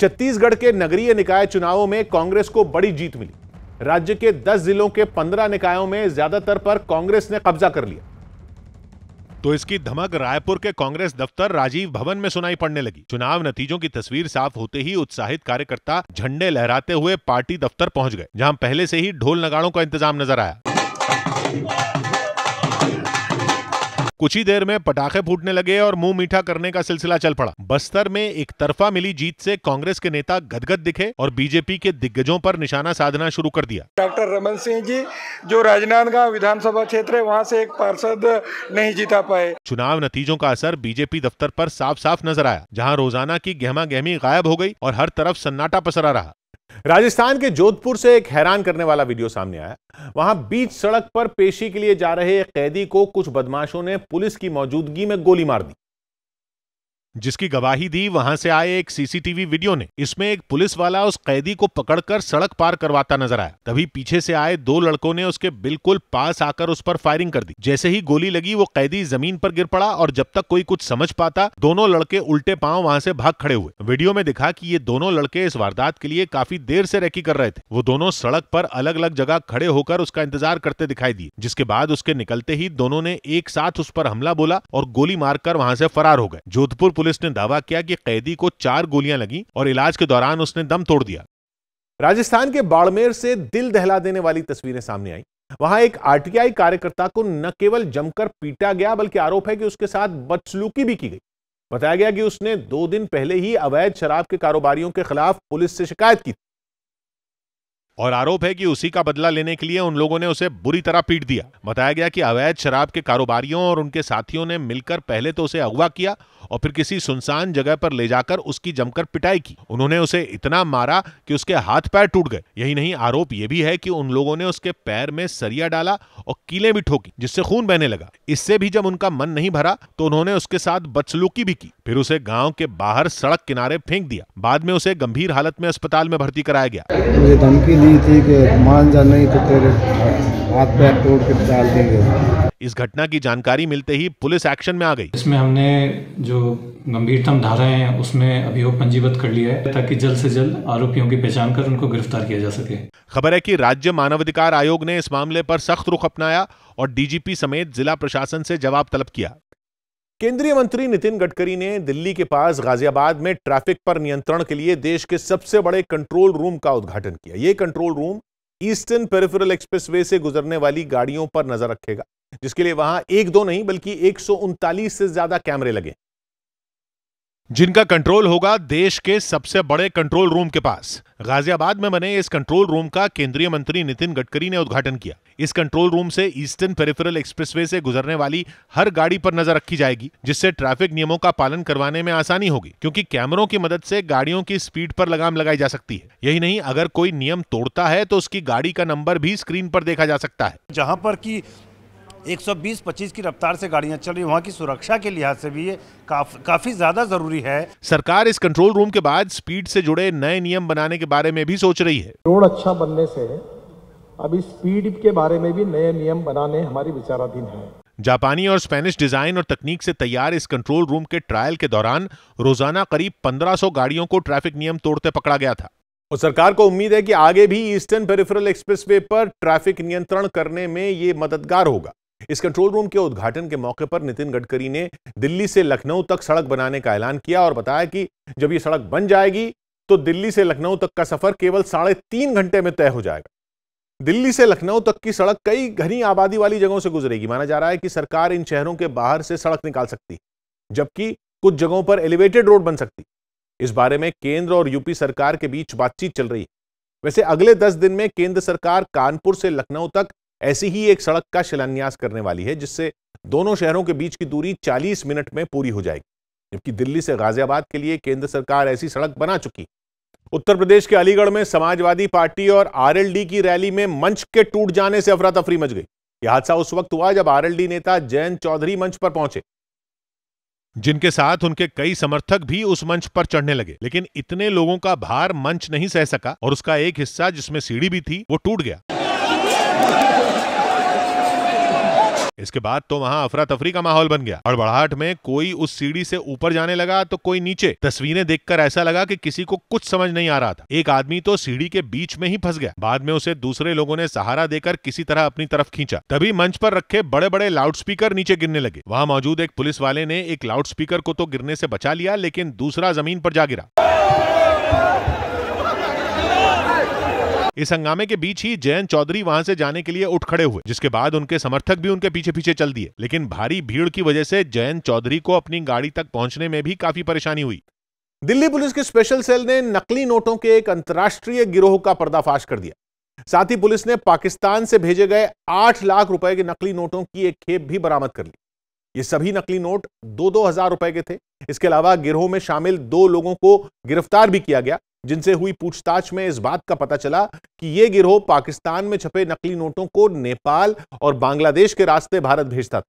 छत्तीसगढ़ के नगरीय निकाय चुनावों में कांग्रेस को बड़ी जीत मिली राज्य के 10 जिलों के 15 निकायों में ज्यादातर पर कांग्रेस ने कब्जा कर लिया तो इसकी धमक रायपुर के कांग्रेस दफ्तर राजीव भवन में सुनाई पड़ने लगी चुनाव नतीजों की तस्वीर साफ होते ही उत्साहित कार्यकर्ता झंडे लहराते हुए पार्टी दफ्तर पहुंच गए जहां पहले से ही ढोल नगाड़ों का इंतजाम नजर आया कुछ ही देर में पटाखे फूटने लगे और मुंह मीठा करने का सिलसिला चल पड़ा बस्तर में एक तरफा मिली जीत से कांग्रेस के नेता गदगद दिखे और बीजेपी के दिग्गजों पर निशाना साधना शुरू कर दिया डॉक्टर रमन सिंह जी जो राजनांदगांव विधानसभा क्षेत्र है वहाँ से एक पार्षद नहीं जीता पाए चुनाव नतीजों का असर बीजेपी दफ्तर आरोप साफ साफ नजर आया जहाँ रोजाना की गहमा गहमी गायब हो गयी और हर तरफ सन्नाटा पसरा रहा राजस्थान के जोधपुर से एक हैरान करने वाला वीडियो सामने आया वहां बीच सड़क पर पेशी के लिए जा रहे कैदी को कुछ बदमाशों ने पुलिस की मौजूदगी में गोली मार दी जिसकी गवाही दी वहां से आए एक सीसीटीवी वीडियो ने इसमें एक पुलिस वाला उस कैदी को पकड़कर सड़क पार करवाता नजर आया तभी पीछे से आए दो लड़कों ने उसके बिल्कुल पास आकर उस पर फायरिंग कर दी जैसे ही गोली लगी वो कैदी जमीन पर गिर पड़ा और जब तक कोई कुछ समझ पाता दोनों लड़के उल्टे पाँव वहाँ से भाग खड़े हुए वीडियो में दिखा की ये दोनों लड़के इस वारदात के लिए काफी देर से रेकी कर रहे थे वो दोनों सड़क पर अलग अलग जगह खड़े होकर उसका इंतजार करते दिखाई दिए जिसके बाद उसके निकलते ही दोनों ने एक साथ उस पर हमला बोला और गोली मारकर वहाँ से फरार हो गए जोधपुर पुलिस ने दावा किया कि कैदी को चार गोलियां लगी और इलाज के दौरान उसने दम तोड़ दिया राजस्थान के बाड़मेर से दिल दहला देने वाली तस्वीरें सामने आई वहां एक आरटीआई कार्यकर्ता को न केवल जमकर पीटा गया बल्कि आरोप है कि उसके साथ बदसलूकी भी की गई बताया गया कि उसने दो दिन पहले ही अवैध शराब के कारोबारियों के खिलाफ पुलिस से शिकायत की और आरोप है कि उसी का बदला लेने के लिए उन लोगों ने उसे बुरी तरह पीट दिया बताया गया कि अवैध शराब के कारोबारियों और उनके साथियों ने मिलकर पहले तो उसे अगवा किया और फिर किसी सुनसान जगह पर ले जाकर उसकी जमकर पिटाई की उन्होंने उसे इतना मारा कि उसके हाथ पैर टूट गए यही नहीं आरोप यह भी है कि उन लोगों ने उसके पैर में सरिया डाला और कीले भी ठोकी जिससे खून बहने लगा इससे भी जब उनका मन नहीं भरा तो उन्होंने उसके साथ बदसलूकी भी की फिर उसे गाँव के बाहर सड़क किनारे फेंक दिया बाद में उसे गंभीर हालत में अस्पताल में भर्ती कराया गया धमकी दी थी मान जा नहीं तो तेरे हाथ पैर तोड़ के डाल देंगे इस घटना की जानकारी मिलते ही पुलिस एक्शन में आ गई इसमें हमने जो जो गंभीरतम धाराएं हैं उसमें अभियोग पंजीबद्ध कर लिया है ताकि जल्द से जल्द आरोपियों की पहचान कर उनको गिरफ्तार किया जा सके खबर है कि राज्य मानवाधिकार आयोग ने इस मामले पर सख्त रुख अपनाया और डीजीपी समेत जिला प्रशासन से जवाब तलब किया केंद्रीय मंत्री नितिन गडकरी ने दिल्ली के पास गाजियाबाद में ट्रैफिक पर नियंत्रण के लिए देश के सबसे बड़े कंट्रोल रूम का उद्घाटन किया ये control room eastern peripheral expressway से गुजरने वाली गाड़ियों पर नजर रखेगा जिसके लिए वहां एक दो नहीं बल्कि एक से ज्यादा कैमरे लगे हैं जिनका कंट्रोल होगा देश के सबसे बड़े कंट्रोल रूम के पास गाजियाबाद में बने इस कंट्रोल रूम का केंद्रीय मंत्री नितिन गडकरी ने उद्घाटन किया इस कंट्रोल रूम से ईस्टर्न पेरिफेरल एक्सप्रेसवे से गुजरने वाली हर गाड़ी पर नजर रखी जाएगी जिससे ट्रैफिक नियमों का पालन करवाने में आसानी होगी क्योंकि कैमरों की मदद से गाड़ियों की स्पीड पर लगाम लगाई जा सकती है यही नहीं अगर कोई नियम तोड़ता है तो उसकी गाड़ी का नंबर भी स्क्रीन पर देखा जा सकता है जहाँ पर की 120-25 की रफ्तार से गाड़ियां चल रही वहाँ की सुरक्षा के लिहाज से भी ये काफ, काफी ज्यादा जरूरी है सरकार इस कंट्रोल रूम के बाद स्पीड से जुड़े नए नियम बनाने के बारे में भी सोच रही है रोड अच्छा बनने से अभी स्पीड के बारे में भी नए नियम बनाने हमारी विचाराधीन है जापानी और स्पेनिश डिजाइन और तकनीक से तैयार इस कंट्रोल रूम के ट्रायल के दौरान रोजाना करीब 1500 गाड़ियों को ट्रैफिक नियम तोड़ते पकड़ा गया था और सरकार को उम्मीद है कि आगे भी ईस्टर्न पेरिफेरल एक्सप्रेसवे पर ट्रैफिक नियंत्रण करने में ये मददगार होगा इस कंट्रोल रूम के उद्घाटन के मौके पर नितिन गडकरी ने दिल्ली से लखनऊ तक सड़क बनाने का ऐलान किया और बताया कि जब ये सड़क बन जाएगी तो दिल्ली से लखनऊ तक का सफर केवल साढ़े तीन घंटे में तय हो जाएगा दिल्ली से लखनऊ तक की सड़क कई घनी आबादी वाली जगहों से गुजरेगी माना जा रहा है कि सरकार इन शहरों के बाहर से सड़क निकाल सकती है जबकि कुछ जगहों पर एलिवेटेड रोड बन सकती इस बारे में केंद्र और यूपी सरकार के बीच बातचीत चल रही है वैसे अगले दस दिन में केंद्र सरकार कानपुर से लखनऊ तक ऐसी ही एक सड़क का शिलान्यास करने वाली है जिससे दोनों शहरों के बीच की दूरी 40 मिनट में पूरी हो जाएगी जबकि दिल्ली से गाजियाबाद के लिए केंद्र सरकार ऐसी सड़क बना चुकी उत्तर प्रदेश के अलीगढ़ में समाजवादी पार्टी और आरएलडी की रैली में मंच के टूट जाने से अफरा तफरी मच गई यह हादसा उस वक्त हुआ जब आरएलडी नेता जयंत चौधरी मंच पर पहुंचे जिनके साथ उनके कई समर्थक भी उस मंच पर चढ़ने लगे लेकिन इतने लोगों का भार मंच नहीं सह सका और उसका एक हिस्सा जिसमें सीढ़ी भी थी वो टूट गया इसके बाद तो वहाँ अफरा तफरी का माहौल बन गया बड़ाहट में कोई उस सीढ़ी से ऊपर जाने लगा तो कोई नीचे तस्वीरें देखकर ऐसा लगा कि किसी को कुछ समझ नहीं आ रहा था एक आदमी तो सीढ़ी के बीच में ही फंस गया बाद में उसे दूसरे लोगों ने सहारा देकर किसी तरह अपनी तरफ खींचा तभी मंच पर रखे बड़े बड़े स्पीकर नीचे गिरने लगे वहाँ मौजूद एक पुलिस वाले ने एक स्पीकर को तो गिरने से बचा लिया लेकिन दूसरा जमीन पर जा गिरा इस हंगामे के बीच ही जैन चौधरी वहां से जाने के लिए उठ खड़े हुए जिसके बाद उनके समर्थक भी उनके पीछे पीछे चल दिए लेकिन भारी भीड़ की वजह से जयंत चौधरी को अपनी गाड़ी तक पहुंचने में भी काफी परेशानी हुई दिल्ली पुलिस के स्पेशल सेल ने नकली नोटों के एक अंतर्राष्ट्रीय गिरोह का पर्दाफाश कर दिया साथ ही पुलिस ने पाकिस्तान से भेजे गए आठ लाख रुपए के नकली नोटों की एक खेप भी बरामद कर ली ये सभी नकली नोट दो दो हजार रुपए के थे इसके अलावा गिरोह में शामिल दो लोगों को गिरफ्तार भी किया गया जिनसे हुई पूछताछ में इस बात का पता चला कि यह गिरोह पाकिस्तान में छपे नकली नोटों को नेपाल और बांग्लादेश के रास्ते भारत भेजता था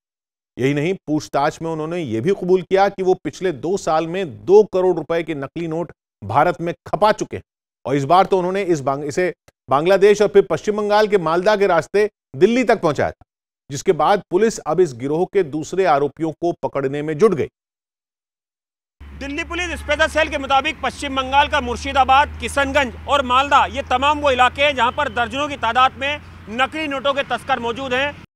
यही नहीं पूछताछ में उन्होंने यह भी कबूल किया कि वो पिछले दो साल में दो करोड़ रुपए के नकली नोट भारत में खपा चुके हैं और इस बार तो उन्होंने इस बांग, इसे बांग्लादेश और फिर पश्चिम बंगाल के मालदा के रास्ते दिल्ली तक पहुंचाया था जिसके बाद पुलिस अब इस गिरोह के दूसरे आरोपियों को पकड़ने में जुट गई दिल्ली पुलिस स्पेशल सेल के मुताबिक पश्चिम बंगाल का मुर्शिदाबाद किशनगंज और मालदा ये तमाम वो इलाके हैं जहां पर दर्जनों की तादाद में नकली नोटों के तस्कर मौजूद हैं